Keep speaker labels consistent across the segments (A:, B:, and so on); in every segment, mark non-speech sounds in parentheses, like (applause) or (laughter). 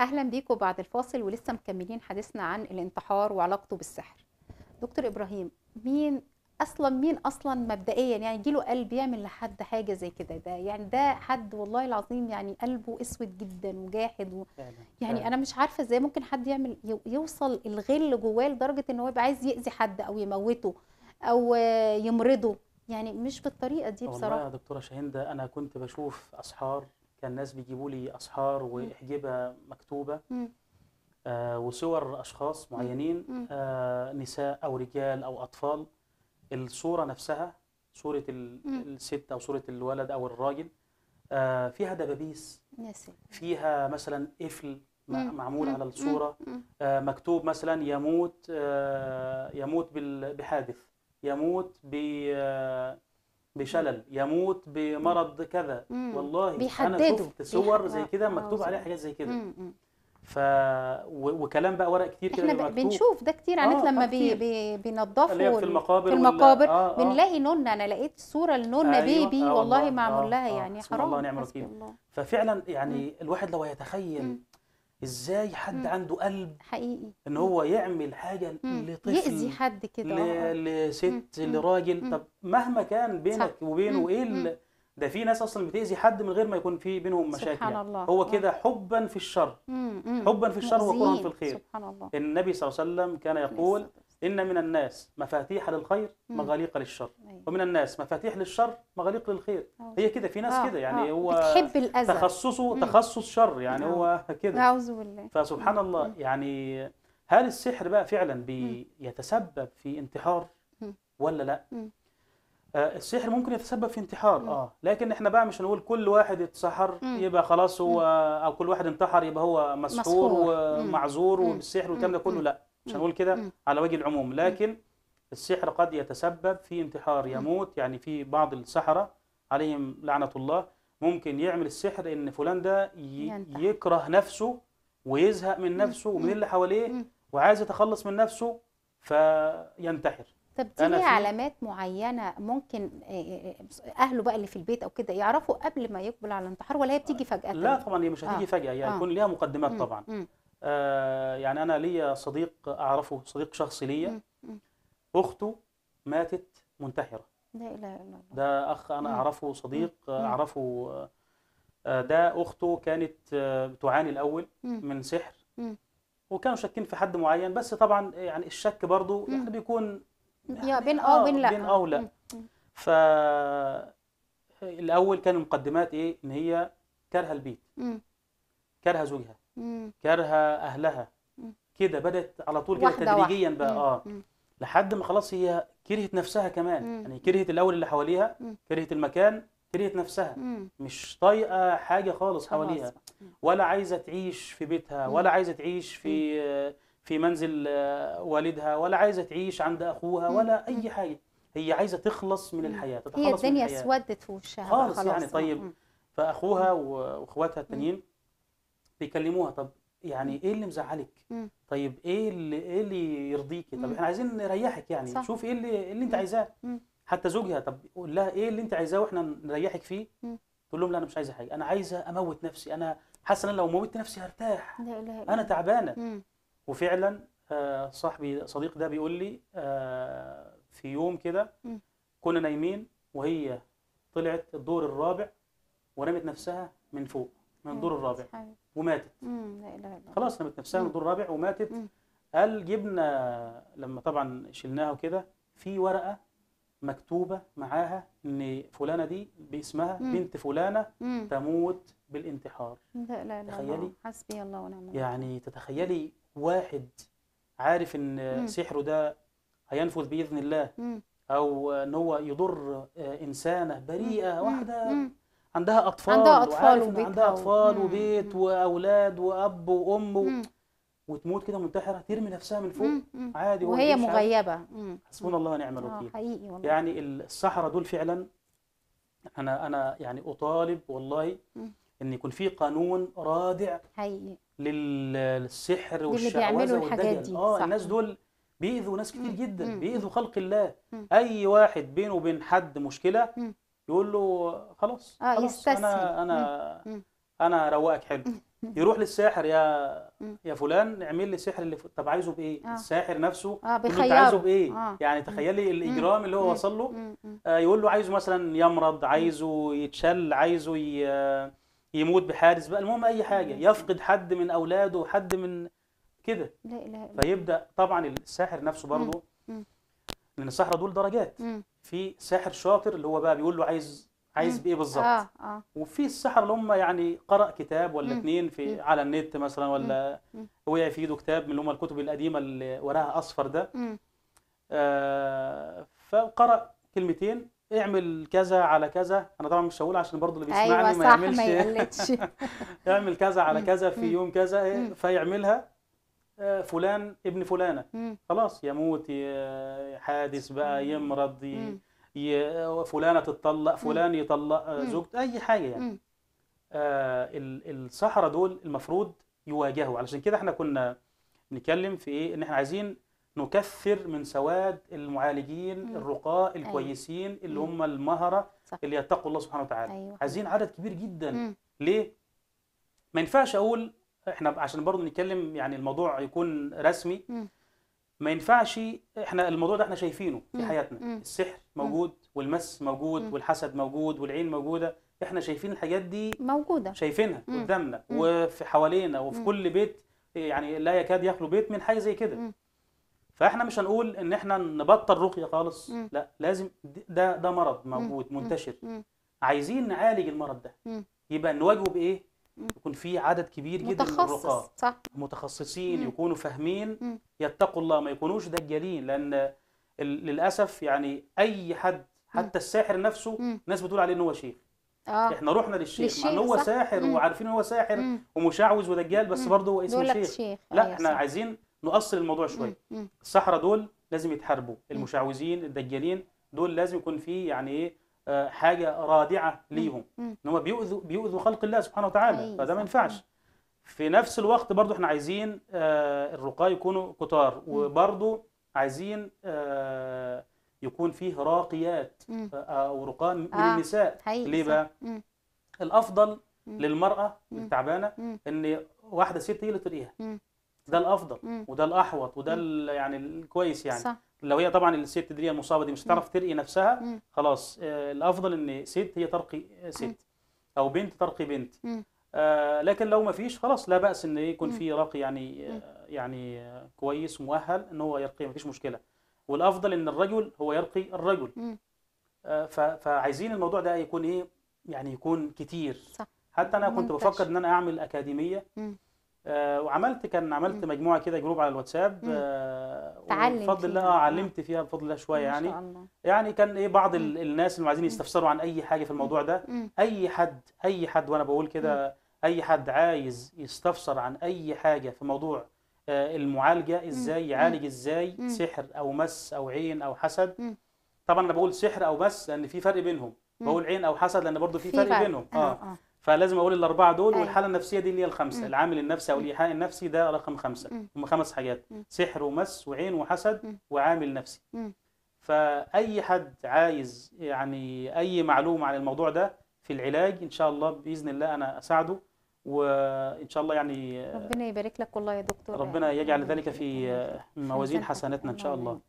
A: اهلا بيكم بعد الفاصل ولسه مكملين حديثنا عن الانتحار وعلاقته بالسحر دكتور ابراهيم مين اصلا مين اصلا مبدئيا يعني له قلب يعمل لحد حاجه زي كده ده يعني ده حد والله العظيم يعني قلبه اسود جدا وجاحد و... يعني انا مش عارفه ازاي ممكن حد يعمل يوصل الغل جواه لدرجه ان هو يبقى عايز ياذي حد او يموته او يمرضه يعني مش بالطريقه دي بصراحه والله يا
B: دكتوره شاهين ده انا كنت بشوف اسحار كان ناس بيجيبوا لي اسحار واحجبه مكتوبه آه وصور اشخاص معينين آه نساء او رجال او اطفال الصوره نفسها صوره الست او صوره الولد او الراجل آه فيها دبابيس فيها مثلا قفل معمول على الصوره آه مكتوب مثلا يموت آه يموت بحادث يموت ب آه بشلل يموت بمرض كذا والله بيحددوا. انا شفت صور زي كده آه. مكتوب عليها آه، حاجات زي كده ف وكلام بقى ورق كتير كده احنا بنشوف
A: ده كتير عنت آه لما آه، بي... بي... بينضفوا في المقابر في المقابر آه آه بنلاقي نونه انا لقيت صوره لنونه أيوه. آه بيبي آه والله معمول لها آه يعني حرام الله
B: نعم وكيل ففعلا يعني الواحد لو يتخيل ازاي حد مم. عنده قلب حقيقي ان هو يعمل حاجه مم. لطفل يأذي حد كده ل... اه. لست مم. لراجل مم. طب مهما كان بينك صح. وبينه مم. ايه ال... ده في ناس اصلا بتأذي حد من غير ما يكون في بينهم مشاكل يعني. سبحان الله. هو كده حبا في الشر
C: مم. مم. حبا في الشر وكرها في الخير سبحان الله.
B: النبي صلى الله عليه وسلم كان يقول إن من الناس مفاتيح للخير مغاليق للشر أيوة. ومن الناس مفاتيح للشر مغاليق للخير هي كده في ناس آه، كده يعني آه. هو بتحب الأذى تخصصه تخصص شر يعني آه. هو كده أعوذ
C: بالله فسبحان
B: الله يعني هل السحر بقى فعلا بيتسبب في انتحار ولا لا؟ السحر ممكن يتسبب في انتحار اه لكن احنا بقى مش هنقول كل واحد اتسحر يبقى خلاص هو او كل واحد انتحر يبقى هو مسحور ومعذور وبالسحر والكلام ده كله لا مش هنقول كده على وجه العموم لكن السحر قد يتسبب في انتحار يموت يعني في بعض السحرة عليهم لعنة الله ممكن يعمل السحر ان فلان ده يكره نفسه ويزهق من نفسه ومن اللي حواليه وعايز يتخلص من نفسه فينتحر طب دي ليه علامات
A: معينه ممكن آه، آه، آه، اهله بقى اللي في البيت او كده يعرفوا قبل ما يقبل على الانتحار ولا هي بتيجي فجاه لا طبعا هي مش هتيجي آه. فجاه يعني يكون آه.
B: ليها مقدمات طبعا مم. آه، يعني انا ليا صديق اعرفه صديق شخصي ليا اخته ماتت منتحره
A: لا اله الا الله
B: ده اخ انا اعرفه صديق اعرفه آه، ده اخته كانت آه، بتعاني الاول من سحر وكانوا شاكين في حد معين بس طبعا يعني الشك برضه يعني بيكون
A: يا يعني بين اه وبين لا بين اه
B: ولا ف الاول كان المقدمات ايه ان هي كارهه البيت كارهه زوجها كارهه اهلها كده بدات على طول كده تدريجيا بقى اه لحد ما خلاص هي كرهت نفسها كمان مم. يعني كرهت الاول اللي حواليها مم. كرهت المكان كرهت نفسها مم. مش طايقه حاجه خالص حواليها ولا عايزه تعيش في بيتها ولا عايزه تعيش في في منزل آه، والدها ولا عايزه تعيش عند اخوها ولا اي حاجه هي عايزه تخلص من الحياه تتخلص هي الدنيا اسودت
A: في وشها خالص, خالص يعني طيب
B: فاخوها واخواتها التانيين بيكلموها طب يعني ايه اللي مزعلك طيب ايه اللي ايه اللي يرضيكي طب احنا عايزين نريحك يعني صح. شوف ايه اللي إيه اللي انت عايزاه حتى زوجها طب قول لها ايه اللي انت عايزاه واحنا نريحك فيه تقول لهم لا انا مش عايزه حاجه انا عايزه اموت نفسي انا حاسه ان لو موتت نفسي هرتاح
C: لا لا لا. انا تعبانه
B: وفعلا آه، صاحبي صديق ده بيقول لي آه، في يوم كده كنا نايمين وهي طلعت الدور الرابع ورمت نفسها من فوق من الدور الرابع وماتت
C: لا اله الا
B: خلاص نمت نفسها من الدور الرابع وماتت قال جبنا لما طبعا شلناها وكده في ورقه مكتوبه معاها ان فلانه دي باسمها مم. بنت فلانه مم. تموت بالانتحار
A: لا لا لا تخيلي حسبي الله ونعم
B: يعني تتخيلي واحد عارف ان مم. سحره ده هينفذ باذن الله مم. او ان هو يضر انسانه بريئه واحده عندها اطفال عندها اطفال وبيت عندها اطفال و... وبيت واولاد واب وام و... مم. وتموت كده منتحره ترمي نفسها من فوق مم. عادي وهي مغيبه
A: حسبنا الله ونعم آه، الوكيل
B: يعني الصحراء دول فعلا انا انا يعني اطالب والله مم. ان يكون في قانون رادع حقيقي للسحر والشعوذه دي اه صح. الناس دول بيأذوا ناس كتير جدا بيأذوا خلق الله اي واحد بينه وبين حد مشكله يقول له خلاص آه خلاص يستسهل. انا انا مم. انا اروقك حلو يروح للساحر يا يا فلان اعمل لي سحر اللي ف... طب عايزه بايه؟ آه. الساحر نفسه آه بيخيره انت عايزه بايه؟ آه. يعني تخيلي الاجرام اللي هو وصل له آه يقول له عايزه مثلا يمرض، عايزه يتشل، عايزه ي... يموت بحادث بقى المهم اي حاجه يفقد حد من اولاده، حد من كده لا اله الا فيبدا طبعا الساحر نفسه برضه لان السحره دول درجات في ساحر شاطر اللي هو بقى بيقول له عايز عايز بايه بالظبط آه آه. وفي السحر اللي هم يعني قرأ كتاب ولا اثنين اتنين في مم. على النت مثلا ولا وقع في ايده كتاب من اللي هم الكتب القديمه اللي وراها اصفر ده آه فقرأ كلمتين اعمل كذا على كذا انا طبعا مش هقول عشان برضه اللي بيسمعني أيوة ما يعملش ما يعملش (laughs) اعمل كذا على كذا في يوم كذا فيعملها فلان ابن فلانه خلاص يموت حادث بقى يمرض فلانه تتطلق فلان يطلق آه، زوجته اي حاجه يعني آه الصحراء دول المفروض يواجهوا علشان كده احنا كنا بنتكلم في ايه ان احنا عايزين نكثر من سواد المعالجين الرقاء أيوه. الكويسين اللي هم المهره صح. اللي يتقوا الله سبحانه وتعالى أيوة. عايزين عدد كبير جدا ليه ما ينفعش اقول احنا عشان برضه نتكلم يعني الموضوع يكون رسمي ما ينفعش احنا الموضوع ده احنا شايفينه في حياتنا السحر موجود والمس موجود والحسد موجود والعين موجوده احنا شايفين الحاجات دي موجوده شايفينها قدامنا وفي حوالينا وفي كل بيت يعني لا يكاد يخلو بيت من حاجه زي كده فاحنا مش هنقول ان احنا نبطل رقيه خالص لا لازم ده ده مرض موجود منتشر عايزين نعالج المرض ده يبقى نواجهه بايه يكون في عدد كبير جدا من الرقاة صح. متخصصين يكونوا فاهمين يتقوا الله ما يكونوش دجالين لان للاسف يعني اي حد حتى الساحر نفسه الناس ناس بتقول عليه ان هو شيخ آه. احنا رحنا للشيخ, للشيخ مع ان هو صح. ساحر مم. وعارفين ان هو ساحر ومشعوذ ودجال بس مم. برضه هو اسمه شيخ. شيخ آه، لا احنا صح. عايزين نؤصل الموضوع شويه الصحراء دول لازم يتحاربوا المشعوذين الدجالين دول لازم يكون في يعني ايه آه، حاجه رادعه ليهم ان هم بيؤذوا بيؤذوا خلق الله سبحانه وتعالى أيوة، فده ما ينفعش في نفس الوقت برضو احنا عايزين آه، الرقاة يكونوا كتار وبرضو عايزين آه، يكون فيه راقيات او رقاة من النساء ليه بقى؟ الافضل للمرأة التعبانة ان واحدة ست هي اللي ترقيها ده الافضل مم. وده الاحوط وده يعني الكويس يعني صح. لو هي طبعا الست دي المصابه دي مش هتعرف ترقي نفسها مم. خلاص آه الافضل ان ست هي ترقي آه، ست مم. او بنت ترقي بنت آه لكن لو ما فيش خلاص لا باس ان يكون في راقي يعني آه يعني آه كويس مؤهل ان هو يرقي ما فيش مشكله والافضل ان الرجل هو يرقي الرجل آه فعايزين الموضوع ده يكون ايه يعني يكون كتير صح. حتى انا كنت بفكر ان انا اعمل اكاديميه مم. آه، وعملت كان عملت مجموعه كده جروب على الواتساب آه بفضل الله آه،, اه علمت فيها بفضل الله شويه يعني الله. يعني كان ايه بعض الناس اللي عايزين يستفسروا عن اي حاجه في الموضوع ده اي حد اي حد وانا بقول كده اي حد عايز يستفسر عن اي حاجه في موضوع آه، المعالجه ازاي يعالج ازاي سحر او مس او عين او حسد طبعا انا بقول سحر او مس لان في فرق بينهم بقول عين او حسد لان برضه في فرق بينهم اه, آه. فلازم اقول الاربعه دول أيوه. والحاله النفسيه دي اللي هي الخمسه العامل النفسي او الايحاء النفسي ده رقم خمسه هم خمس حاجات سحر ومس وعين وحسد وعامل نفسي فاي حد عايز يعني اي معلومه عن الموضوع ده في العلاج ان شاء الله باذن الله انا اساعده وان شاء الله يعني ربنا
A: يبارك لك والله يا دكتور ربنا
B: يعني يجعل ذلك في يعني. موازين حسناتنا ان شاء الله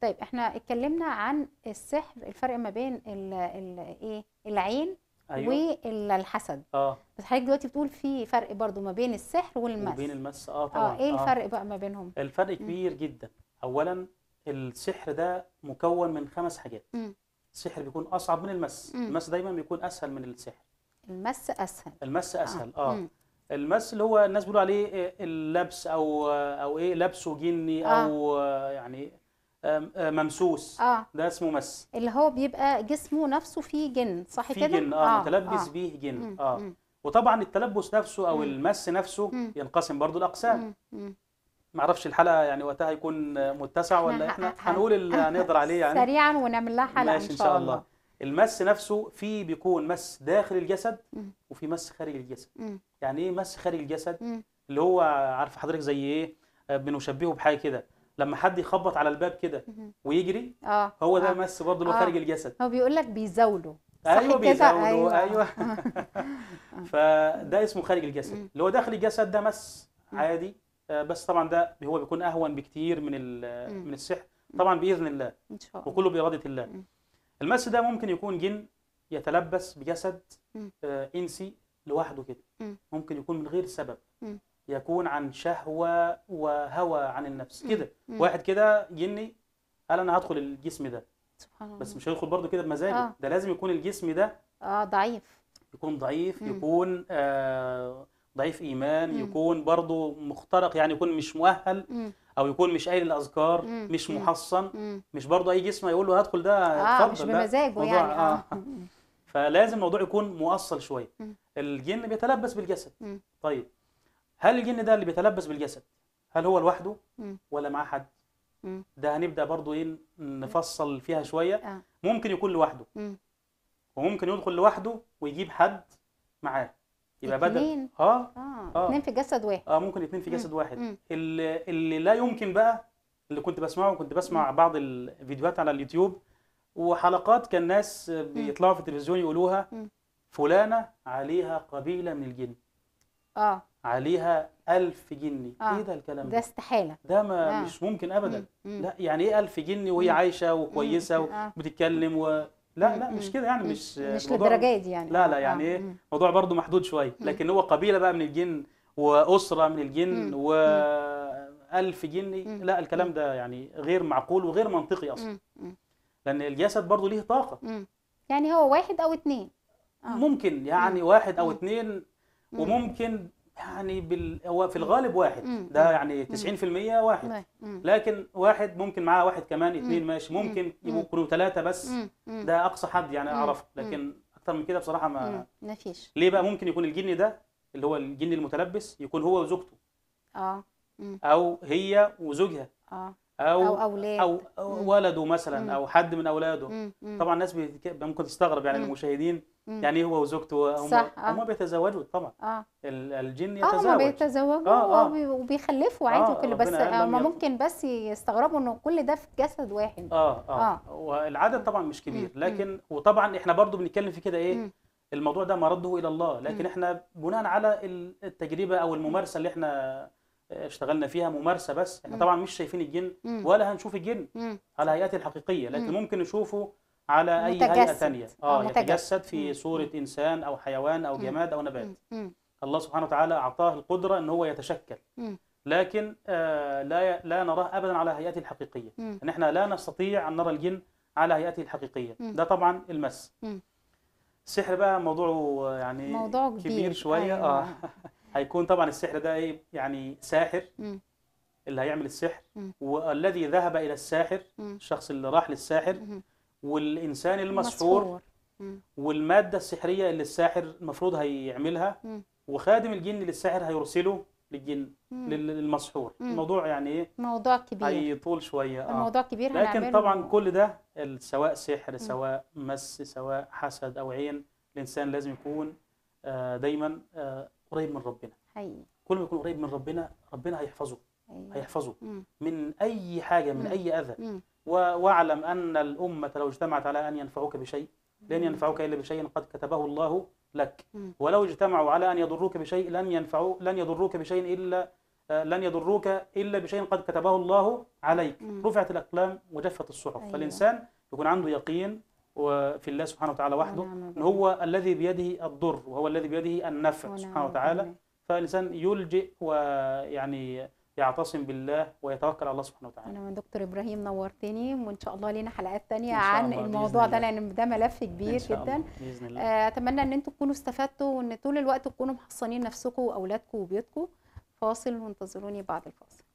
A: طيب احنا اتكلمنا عن السحر الفرق ما بين الايه العين أيوة. والحسد اه بس حضرتك دلوقتي بتقول في فرق برضو ما بين السحر والمس وبين
B: المس اه, آه، طبعا اه ايه الفرق آه. بقى ما بينهم الفرق كبير م. جدا اولا السحر ده مكون من خمس حاجات م. السحر بيكون اصعب من المس م. المس دايما بيكون اسهل من السحر
A: المس اسهل
B: المس آه. اسهل اه, آه. المس اللي هو الناس بيقولوا عليه آه، اللبس او او ايه لبسه جني او آه. يعني ممسوس آه. ده اسمه مس اللي هو
A: بيبقى جسمه نفسه فيه جن صح كده؟ فيه جن اه, آه. متلبس آه.
B: بيه جن مم. اه مم. وطبعا التلبس نفسه او مم. المس نفسه مم. ينقسم برضو الاقسام معرفش الحلقه يعني وقتها يكون متسع ولا احنا هنقول اللي هنقدر عليه يعني سريعا
A: ونعمل لها حلقه ان شاء, إن شاء الله.
B: الله المس نفسه في بيكون مس داخل الجسد وفي مس خارج الجسد يعني ايه مس خارج الجسد اللي هو عارف حضرتك زي ايه آه، بنشبهه بحاجه كده لما حد يخبط على الباب كده ويجري آه. هو ده آه. مس برضه اللي هو آه. خارج الجسد
A: هو بيقول لك بيزاولوا ايوه بيزاولوا ايوه, أيوة.
B: آه. (laughs) فده اسمه خارج الجسد اللي هو داخل الجسد ده مس عادي آه، بس طبعا ده هو بيكون اهون بكتير من من السحر طبعا باذن الله ان شاء الله وكله باراده الله المس ده ممكن يكون جن يتلبس بجسد آه، انسي لوحده كده ممكن يكون من غير سبب يكون عن شهوة وهوى عن النفس كده واحد كده جني قال أنا هدخل الجسم ده
A: سبحان الله بس مش
B: هيدخل برضه كده بمزاجه آه. ده لازم يكون الجسم ده
A: آه ضعيف
B: يكون ضعيف مم. يكون آه ضعيف إيمان مم. يكون برضه مخترق يعني يكون مش مؤهل مم. او يكون مش قايل الاذكار مم. مش محصن مم. مش برضه اي جسم يقول له هدخل ده اتفضل آه مش بمزاجه يعني آه. آه. فلازم الموضوع يكون مؤصل شويه الجن بيتلبس بالجسد مم. طيب هل الجن ده اللي بيتلبس بالجسد هل هو لوحده ولا معاه حد ده هنبدا برضو ايه نفصل فيها شويه آه. ممكن يكون لوحده وممكن يدخل لوحده ويجيب حد معاه يبقى بدل اه
A: اه اثنين آه. في جسد واحد
B: اه ممكن اثنين في جسد واحد اللي, اللي لا يمكن بقى اللي كنت بسمعه كنت بسمع بعض الفيديوهات على اليوتيوب وحلقات كان ناس بيطلعوا في التلفزيون يقولوها فلانه عليها قبيله من الجن اه عليها ألف جنيه
A: آه. ايه ده الكلام ده ده استحاله
B: ده ما آه. مش ممكن ابدا مم. لا يعني ايه ألف جنيه وهي عايشه وكويسه آه. وبتتكلم و... لا لا مش كده يعني مش مش للدرجه دي يعني لا لا يعني آه. ايه الموضوع برضو محدود شويه لكن هو قبيله بقى من الجن واسره من الجن و جني جنيه لا الكلام ده يعني غير معقول وغير منطقي اصلا لان الجسد برضو ليه طاقه
A: يعني هو واحد او اتنين
B: آه. ممكن يعني واحد او اتنين وممكن يعني بال... هو في الغالب واحد ده يعني 90% واحد لكن واحد ممكن معاه واحد كمان اثنين ماشي ممكن يكونوا ثلاثه بس ده اقصى حد يعني اعرفه لكن اكتر من كده بصراحه ما فيش ليه بقى ممكن يكون الجن ده اللي هو الجن المتلبس يكون هو وزوجته اه او هي وزوجها
C: اه او او اولاد
B: او, ولده مثلا مم. او حد من اولاده مم. مم. طبعا الناس ممكن تستغرب يعني مم. المشاهدين مم. يعني هو وزوجته هم صح. هم آه. بيتزوجوا طبعا آه. الجن يتزوج اه هم بيتزوجوا آه آه.
A: وبيخلفوا عادي آه وكل بس هم ممكن بس يستغربوا انه كل ده في جسد واحد اه اه,
B: آه. والعدد طبعا مش كبير مم. لكن وطبعا احنا برضو بنتكلم في كده ايه مم. الموضوع ده مرده الى الله لكن مم. احنا بناء على التجربه او الممارسه اللي احنا اشتغلنا فيها ممارسه بس احنا طبعا مش شايفين الجن ولا هنشوف الجن على هيئته الحقيقيه لكن ممكن نشوفه على اي متجسد. هيئه ثانيه اه متجسد. يتجسد في صوره انسان او حيوان او جماد او نبات الله سبحانه وتعالى اعطاه القدره ان هو يتشكل لكن آه لا لا نراه ابدا على هيئته الحقيقيه ان احنا لا نستطيع ان نرى الجن على هيئته الحقيقيه ده طبعا المس السحر بقى موضوعه آه، يعني موضوع كبير, كبير شويه أيوة. اه هيكون طبعا السحر ده ايه يعني ساحر م. اللي هيعمل السحر م. والذي ذهب الى الساحر م. الشخص اللي راح للساحر م. والانسان المسحور م. والماده السحريه اللي الساحر المفروض هيعملها م. وخادم الجن للساحر هيرسله للجن للمسحور الموضوع يعني ايه موضوع كبير هيطول شويه اه موضوع كبير لكن طبعا و... كل ده سواء سحر سواء مس سواء حسد او عين الانسان لازم يكون آه، دايما آه، قريب من ربنا حقيقي. كل ما يكون قريب من ربنا ربنا هيحفظه
C: أيوة. هيحفظه مم.
B: من اي حاجه من مم. اي اذى واعلم ان الامه لو اجتمعت على ان ينفعوك بشيء لن ينفعوك الا بشيء قد كتبه الله لك مم. ولو اجتمعوا على ان يضروك بشيء لن ينفعوا لن يضروك بشيء الا آه، لن يضروك الا بشيء قد كتبه الله عليك مم. رفعت الاقلام وجفت الصحف أيوة. فالانسان يكون عنده يقين وفي الله سبحانه وتعالى وحده نعم إن هو الذي بيده الضر وهو الذي بيده النفع سبحانه وتعالى فالإنسان يلجئ ويعني يعتصم بالله ويتوكل على الله سبحانه وتعالى.
A: أنا دكتور إبراهيم نورتني وإن شاء الله لينا حلقات تانية عن الموضوع ده لأن ده ملف كبير جدا. بإذن الله. آه، أتمنى إن أنتم تكونوا استفدتوا وإن طول الوقت تكونوا محصنين نفسكم وأولادكم وبيوتكم. فاصل وانتظروني بعد الفاصل.